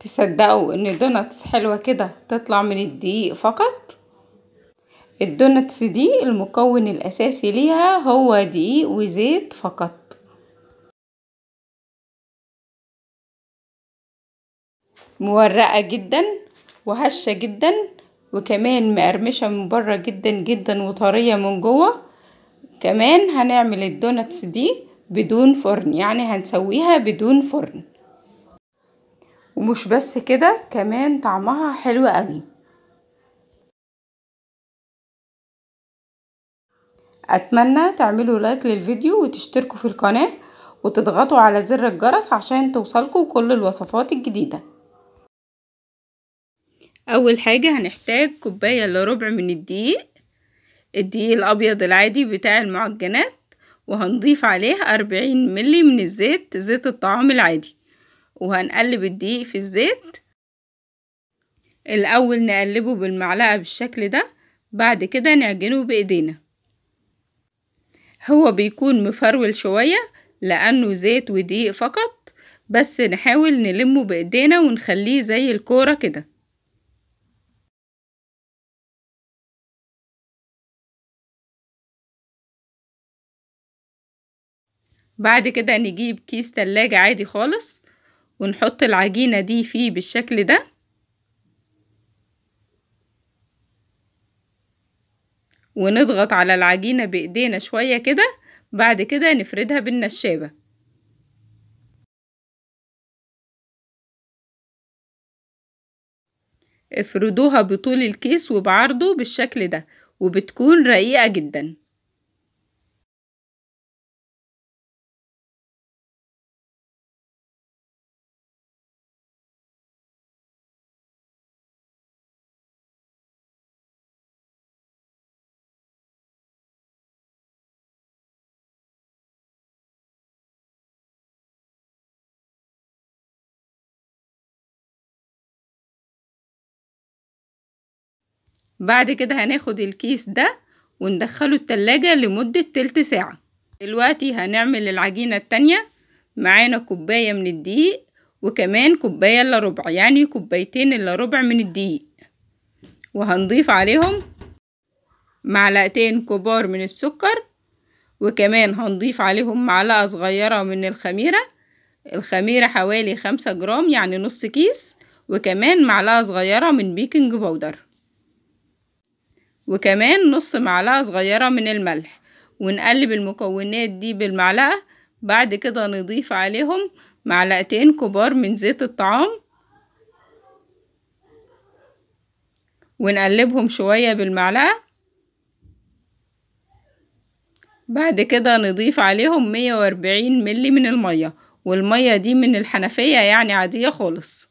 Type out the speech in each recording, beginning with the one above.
تصدقوا ان دوناتس حلوة كده تطلع من الدقيق فقط الدوناتس دي المكون الاساسي ليها هو دقيق وزيت فقط مورقة جدا وهشة جدا وكمان مقرمشة من بره جدا جدا وطرية من جوه كمان هنعمل الدوناتس دي بدون فرن يعني هنسويها بدون فرن ومش بس كده كمان طعمها حلو قوي اتمنى تعملوا لايك للفيديو وتشتركوا في القناة وتضغطوا على زر الجرس عشان توصلكوا كل الوصفات الجديدة اول حاجة هنحتاج كوباية لربع من الدقيق الدقيق الابيض العادي بتاع المعجنات وهنضيف عليه اربعين ملي من الزيت زيت الطعام العادي وهنقلب الدقيق في الزيت الأول نقلبه بالمعلقة بالشكل ده بعد كده نعجنه بإيدينا هو بيكون مفرول شوية لأنه زيت ودقيق فقط بس نحاول نلمه بإيدينا ونخليه زي الكورة كده بعد كده نجيب كيس تلاجة عادي خالص ونحط العجينة دي فيه بالشكل ده ونضغط على العجينة بإيدينا شوية كده بعد كده نفردها بالنشابة افردوها بطول الكيس وبعرضه بالشكل ده وبتكون رقيقة جداً بعد كده هناخد الكيس ده وندخله التلاجة لمدة تلت ساعة دلوقتي هنعمل العجينة التانية معانا كوباية من الدقيق وكمان كوباية الا ربع يعني كوبايتين الا ربع من الدقيق وهنضيف عليهم معلقتين كبار من السكر وكمان هنضيف عليهم معلقة صغيرة من الخميرة الخميرة حوالي خمسة جرام يعني نص كيس وكمان معلقة صغيرة من بيكنج بودر وكمان نص معلقة صغيرة من الملح ونقلب المكونات دي بالمعلقة بعد كده نضيف عليهم معلقتين كبار من زيت الطعام ونقلبهم شوية بالمعلقة بعد كده نضيف عليهم مية واربعين ملي من المية والمية دي من الحنفية يعني عادية خالص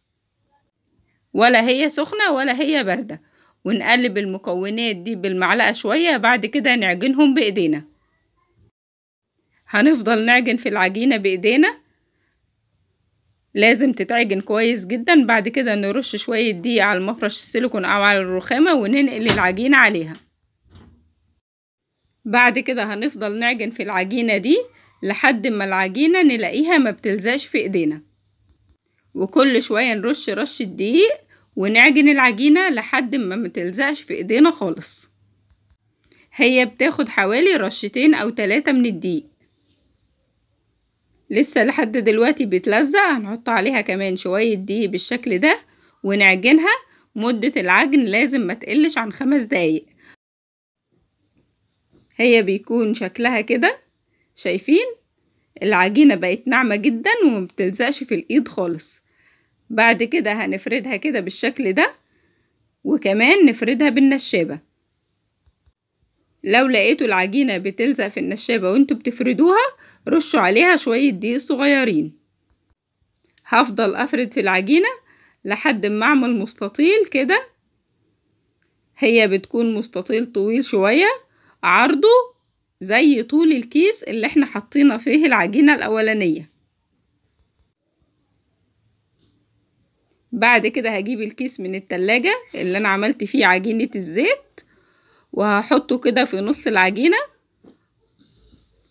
ولا هي سخنة ولا هي باردة ونقلب المكونات دي بالمعلقة شوية بعد كده نعجنهم بإيدينا هنفضل نعجن في العجينة بإيدينا لازم تتعجن كويس جدا بعد كده نرش شوية دي على المفرش السيليكون أو على الرخامة وننقل العجينة عليها بعد كده هنفضل نعجن في العجينة دي لحد ما العجينة نلاقيها ما بتلزقش في ايدينا وكل شوية نرش رشة الدقيق ونعجن العجينة لحد ما متلزقش في ايدينا خالص هي بتاخد حوالي رشتين او تلاتة من الدقيق لسه لحد دلوقتي بتلزق هنحط عليها كمان شوية دقيق بالشكل ده ونعجنها مدة العجن لازم ما تقلش عن خمس دقايق هي بيكون شكلها كده شايفين العجينة بقت ناعمة جدا ومبتلزقش في الايد خالص بعد كده هنفردها كده بالشكل ده وكمان نفردها بالنشابة لو لقيتوا العجينة بتلزق في النشابة وانتوا بتفردوها رشوا عليها شوية دقيق صغيرين هفضل افرد في العجينة لحد ما اعمل مستطيل كده هي بتكون مستطيل طويل شوية عرضه زي طول الكيس اللي احنا حطينا فيه العجينة الاولانية بعد كده هجيب الكيس من التلاجة اللي انا عملت فيه عجينة الزيت وهحطه كده في نص العجينة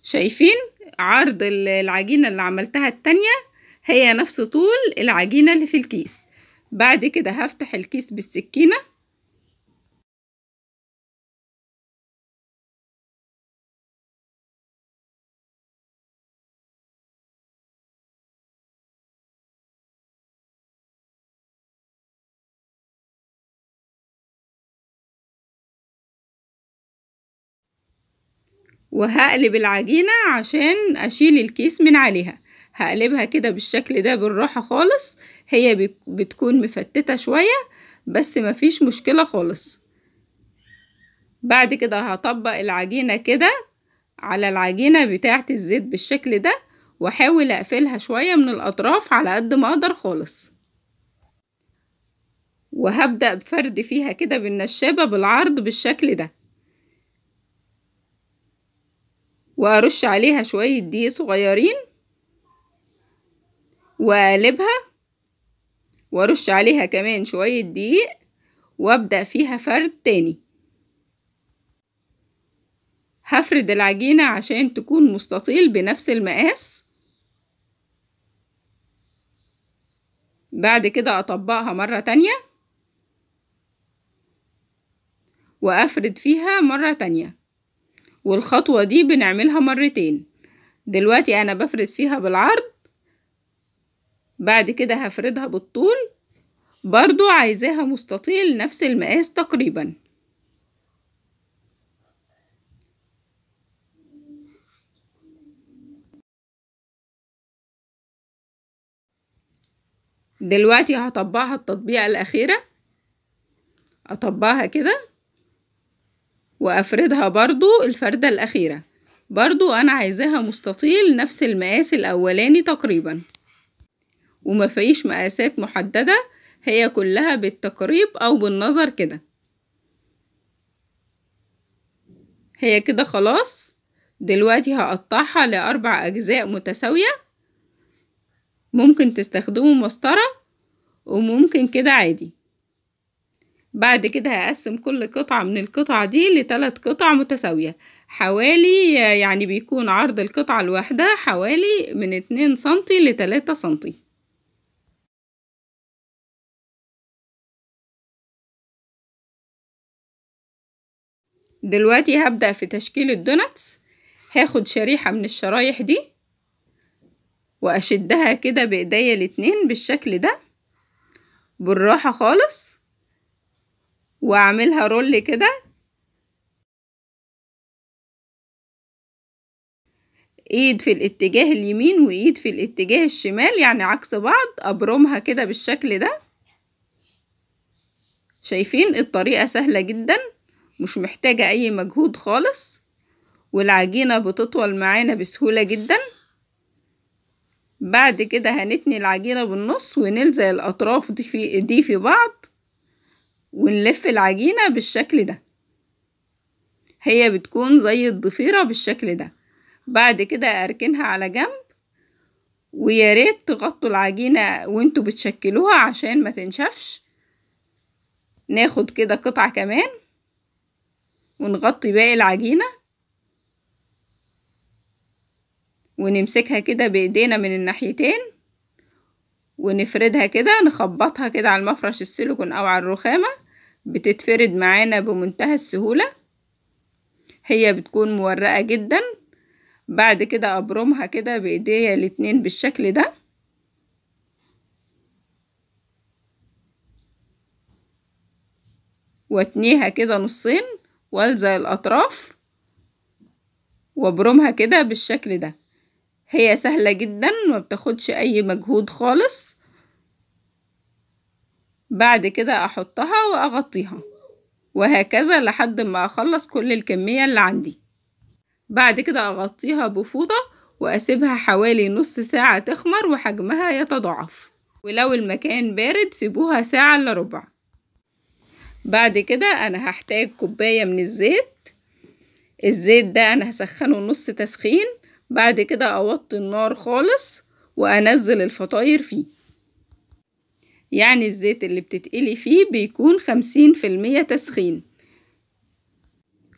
شايفين عرض العجينة اللي عملتها التانية هي نفس طول العجينة اللي في الكيس بعد كده هفتح الكيس بالسكينة وهقلب العجينة عشان أشيل الكيس من عليها هقلبها كده بالشكل ده بالراحة خالص هي بتكون مفتتة شوية بس مفيش مشكلة خالص بعد كده هطبق العجينة كده على العجينة بتاعة الزيت بالشكل ده واحاول اقفلها شوية من الاطراف على قد ما اقدر خالص وهبدأ بفرد فيها كده بالنشابة بالعرض بالشكل ده وأرش عليها شوية دي صغيرين وأقلبها وأرش عليها كمان شوية دقيق وأبدأ فيها فرد تاني هفرد العجينة عشان تكون مستطيل بنفس المقاس بعد كده أطبقها مرة تانية وأفرد فيها مرة تانية والخطوة دي بنعملها مرتين دلوقتي أنا بفرد فيها بالعرض بعد كده هفردها بالطول برضو عايزاها مستطيل نفس المقاس تقريبا دلوقتي هطبعها التطبيعة الأخيرة أطبقها كده وأفردها برضو الفردة الأخيرة برضو أنا عايزاها مستطيل نفس المقاس الأولاني تقريبا وما فيش مقاسات محددة هي كلها بالتقريب أو بالنظر كده هي كده خلاص دلوقتي هقطعها لأربع أجزاء متساوية ممكن تستخدموا مسطرة وممكن كده عادي بعد كده هقسم كل قطعة من القطع دي لتلات قطع متساوية حوالي يعني بيكون عرض القطعة الواحدة حوالي من اتنين سنتي لتلاتة سنتي دلوقتي هبدأ في تشكيل الدوناتس هاخد شريحة من الشرايح دي وأشدها كده بإيديا الاتنين بالشكل ده بالراحة خالص واعملها رول كده ايد في الاتجاه اليمين وايد في الاتجاه الشمال يعني عكس بعض ابرمها كده بالشكل ده شايفين الطريقة سهلة جدا مش محتاجة اي مجهود خالص والعجينة بتطول معانا بسهولة جدا بعد كده هنتني العجينة بالنص ونلزق الاطراف دي في, دي في بعض ونلف العجينة بالشكل ده هي بتكون زي الضفيرة بالشكل ده بعد كده أركنها على جنب وياريت تغطوا العجينة وانتوا بتشكلوها عشان ما تنشفش ناخد كده قطعة كمان ونغطي باقي العجينة ونمسكها كده بإيدينا من الناحيتين ونفردها كده نخبطها كده على المفرش السيليكون او على الرخامة بتتفرد معانا بمنتهى السهولة هي بتكون مورقة جدا بعد كده ابرمها كده بايديا الاتنين بالشكل ده واتنيها كده نصين والزق الاطراف وابرمها كده بالشكل ده هي سهلة جدا ما بتاخدش اي مجهود خالص بعد كده احطها واغطيها وهكذا لحد ما اخلص كل الكمية اللي عندي بعد كده اغطيها بفوطة واسيبها حوالي نص ساعة تخمر وحجمها يتضاعف ولو المكان بارد سيبوها ساعة الا ربع بعد كده انا هحتاج كوباية من الزيت الزيت ده انا هسخنه نص تسخين بعد كده أوطي النار خالص وأنزل الفطاير فيه يعني الزيت اللي بتتقلي فيه بيكون خمسين في المية تسخين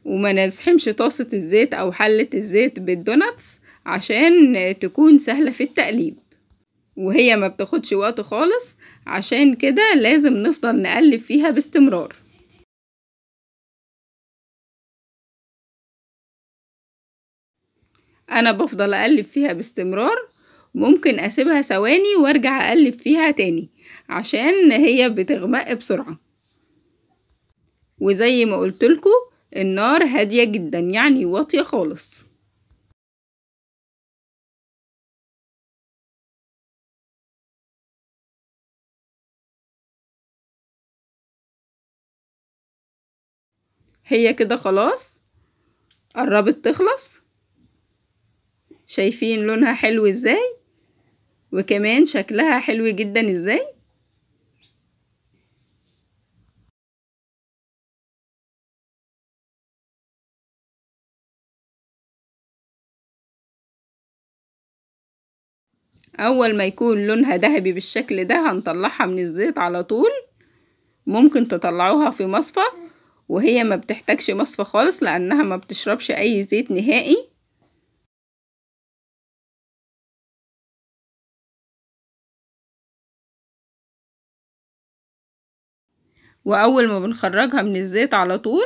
وما نزحمش طاسة الزيت أو حلة الزيت بالدوناتس عشان تكون سهلة في التقليب وهي ما بتاخدش وقت خالص عشان كده لازم نفضل نقلب فيها باستمرار انا بفضل اقلب فيها باستمرار ممكن اسيبها ثواني وارجع اقلب فيها تاني عشان هي بتغمق بسرعة وزي ما قلتلكوا النار هادية جدا يعني واطية خالص هي كده خلاص قربت تخلص شايفين لونها حلو ازاي وكمان شكلها حلو جدا ازاي اول ما يكون لونها ذهبي بالشكل ده هنطلعها من الزيت على طول ممكن تطلعوها في مصفى وهي ما بتحتاجش مصفى خالص لانها ما بتشربش اي زيت نهائي وأول ما بنخرجها من الزيت على طول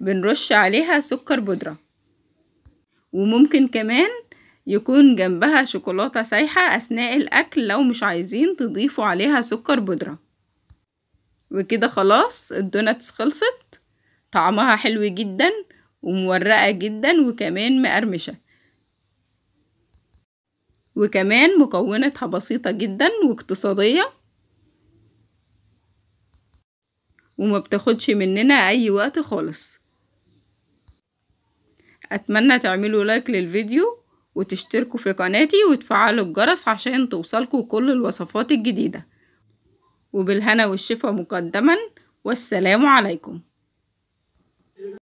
بنرش عليها سكر بودرة وممكن كمان يكون جنبها شوكولاتة سايحة أثناء الأكل لو مش عايزين تضيفوا عليها سكر بودرة وكده خلاص الدوناتس خلصت طعمها حلو جدا ومورقة جدا وكمان مقرمشة وكمان مكوناتها بسيطة جدا واقتصادية وما بتاخدش مننا اي وقت خالص اتمنى تعملوا لايك للفيديو وتشتركوا في قناتي وتفعلوا الجرس عشان توصلكوا كل الوصفات الجديدة وبالهنا والشفا مقدما والسلام عليكم